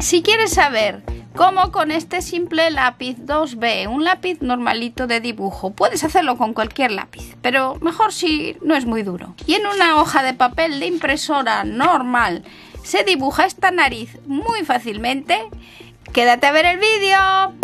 Si quieres saber cómo con este simple lápiz 2B, un lápiz normalito de dibujo, puedes hacerlo con cualquier lápiz, pero mejor si no es muy duro. Y en una hoja de papel de impresora normal se dibuja esta nariz muy fácilmente. Quédate a ver el vídeo.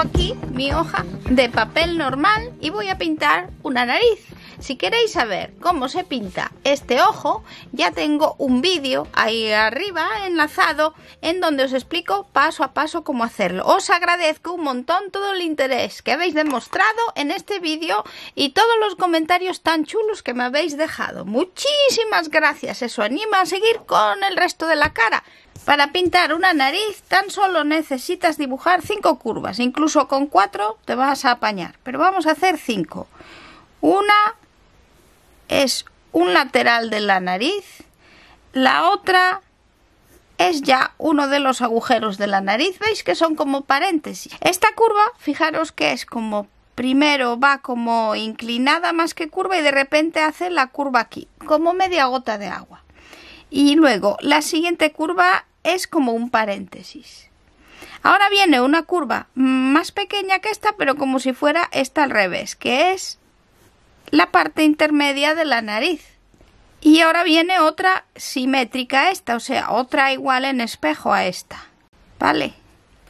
aquí mi hoja de papel normal y voy a pintar una nariz. Si queréis saber cómo se pinta este ojo, ya tengo un vídeo ahí arriba enlazado en donde os explico paso a paso cómo hacerlo. Os agradezco un montón todo el interés que habéis demostrado en este vídeo y todos los comentarios tan chulos que me habéis dejado. Muchísimas gracias, eso anima a seguir con el resto de la cara. Para pintar una nariz tan solo necesitas dibujar 5 curvas, incluso con 4 te vas a apañar, pero vamos a hacer 5. Una, es un lateral de la nariz, la otra es ya uno de los agujeros de la nariz, veis que son como paréntesis. Esta curva, fijaros que es como primero va como inclinada más que curva y de repente hace la curva aquí, como media gota de agua. Y luego la siguiente curva es como un paréntesis. Ahora viene una curva más pequeña que esta, pero como si fuera esta al revés, que es la parte intermedia de la nariz. Y ahora viene otra simétrica a esta, o sea, otra igual en espejo a esta. ¿Vale?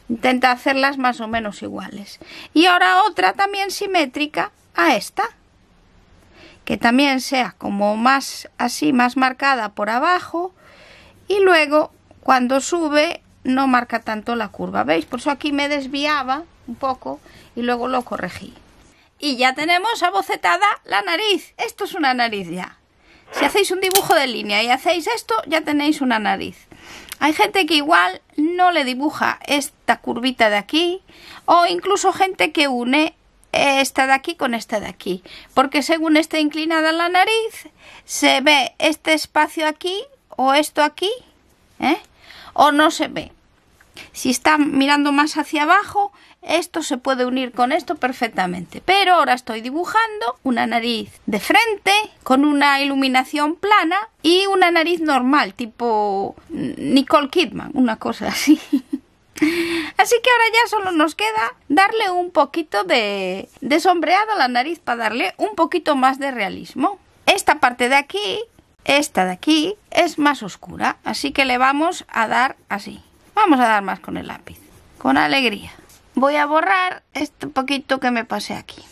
Intenta hacerlas más o menos iguales. Y ahora otra también simétrica a esta. Que también sea como más así, más marcada por abajo. Y luego, cuando sube, no marca tanto la curva. ¿Veis? Por eso aquí me desviaba un poco y luego lo corregí y ya tenemos abocetada la nariz. Esto es una nariz ya. Si hacéis un dibujo de línea y hacéis esto, ya tenéis una nariz. Hay gente que igual no le dibuja esta curvita de aquí o incluso gente que une esta de aquí con esta de aquí. Porque según esté inclinada la nariz, se ve este espacio aquí o esto aquí ¿eh? o no se ve. Si está mirando más hacia abajo, esto se puede unir con esto perfectamente. Pero ahora estoy dibujando una nariz de frente con una iluminación plana y una nariz normal, tipo Nicole Kidman, una cosa así. Así que ahora ya solo nos queda darle un poquito de, de sombreado a la nariz para darle un poquito más de realismo. Esta parte de aquí, esta de aquí, es más oscura, así que le vamos a dar así. Vamos a dar más con el lápiz. Con alegría. Voy a borrar este poquito que me pasé aquí.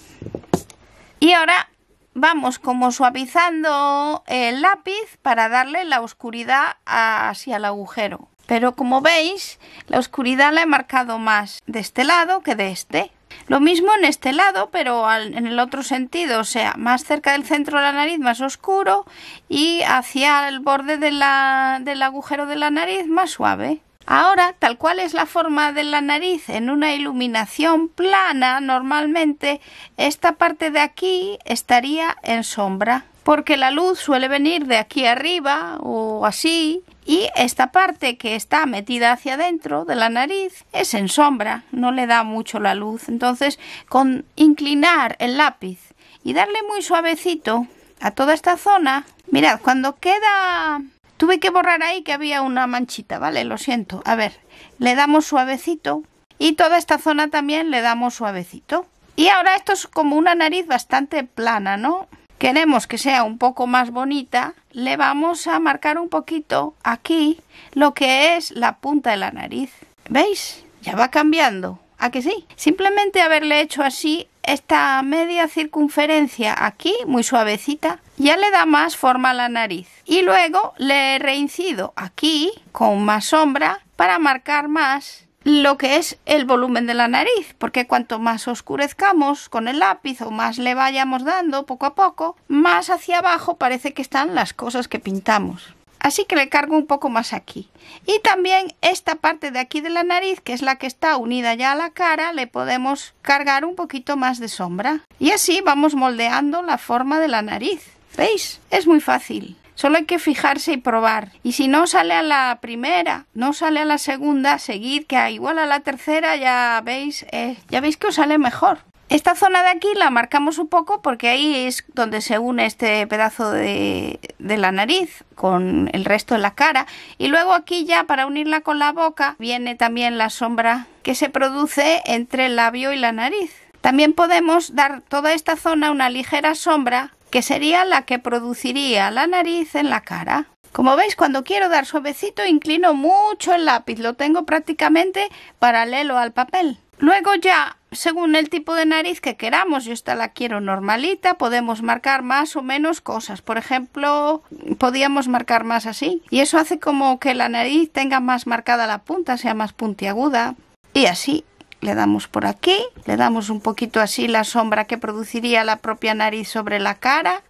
Y ahora vamos como suavizando el lápiz para darle la oscuridad hacia el agujero. Pero como veis, la oscuridad la he marcado más de este lado que de este. Lo mismo en este lado, pero en el otro sentido, o sea, más cerca del centro de la nariz, más oscuro, y hacia el borde del agujero de la nariz, más suave. Ahora, tal cual es la forma de la nariz en una iluminación plana, normalmente esta parte de aquí estaría en sombra, porque la luz suele venir de aquí arriba o así, y esta parte que está metida hacia adentro de la nariz es en sombra, no le da mucho la luz. Entonces, con inclinar el lápiz y darle muy suavecito a toda esta zona, mirad, cuando queda Tuve que borrar ahí que había una manchita, ¿vale? Lo siento. A ver, le damos suavecito. Y toda esta zona también le damos suavecito. Y ahora esto es como una nariz bastante plana, ¿no? Queremos que sea un poco más bonita. Le vamos a marcar un poquito aquí lo que es la punta de la nariz. ¿Veis? Ya va cambiando. ¿A que sí? Simplemente haberle hecho así esta media circunferencia aquí, muy suavecita, ya le da más forma a la nariz. Y luego le reincido aquí con más sombra para marcar más lo que es el volumen de la nariz, porque cuanto más oscurezcamos con el lápiz o más le vayamos dando poco a poco, más hacia abajo parece que están las cosas que pintamos. Así que le cargo un poco más aquí. Y también esta parte de aquí de la nariz, que es la que está unida ya a la cara, le podemos cargar un poquito más de sombra. Y así vamos moldeando la forma de la nariz. ¿Veis? Es muy fácil. Solo hay que fijarse y probar. Y si no sale a la primera, no sale a la segunda, seguid que igual a la tercera ya veis, eh, ya veis que os sale mejor. Esta zona de aquí la marcamos un poco porque ahí es donde se une este pedazo de, la nariz con el resto de la cara. Y luego aquí ya para unirla con la boca viene también la sombra que se produce entre el labio y la nariz. También podemos dar toda esta zona una ligera sombra que sería la que produciría la nariz en la cara. Como veis, cuando quiero dar suavecito, inclino mucho el lápiz, lo tengo prácticamente paralelo al papel. Luego ya, según el tipo de nariz que queramos, yo esta la quiero normalita, podemos marcar más o menos cosas. Por ejemplo, podíamos marcar más así. Y eso hace como que la nariz tenga más marcada la punta, sea más puntiaguda. Y así le damos por aquí, le damos un poquito así la sombra que produciría la propia nariz sobre la cara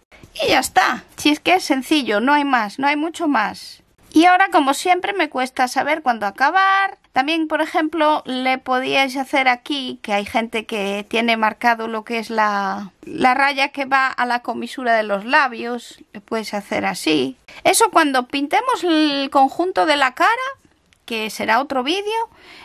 y ya está. Si es que es sencillo, no hay más, no hay mucho más. Y ahora, como siempre, me cuesta saber cuándo acabar. También, por ejemplo, le podíais hacer aquí, que hay gente que tiene marcado lo que es la, la raya que va a la comisura de los labios. Le puedes hacer así. Eso cuando pintemos el conjunto de la cara, que será otro vídeo,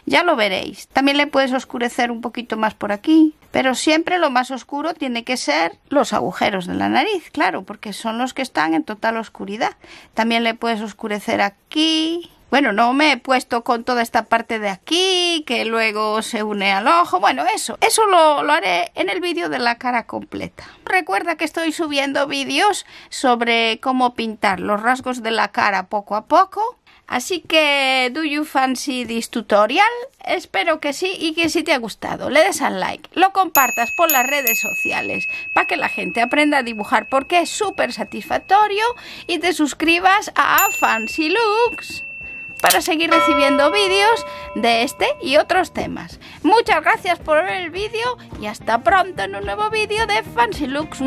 ya lo veréis. También le puedes oscurecer un poquito más por aquí, pero siempre lo más oscuro tiene que ser los agujeros de la nariz, claro, porque son los que están en total oscuridad. También le puedes oscurecer aquí, bueno, no me he puesto con toda esta parte de aquí, que luego se une al ojo, bueno, eso. Eso lo, lo haré en el vídeo de la cara completa. Recuerda que estoy subiendo vídeos sobre cómo pintar los rasgos de la cara poco a poco. Así que, ¿do you fancy this tutorial? Espero que sí y que si te ha gustado, le des al like, lo compartas por las redes sociales para que la gente aprenda a dibujar porque es súper satisfactorio y te suscribas a Fancy Looks para seguir recibiendo vídeos de este y otros temas. Muchas gracias por ver el vídeo y hasta pronto en un nuevo vídeo de Fancy Looks.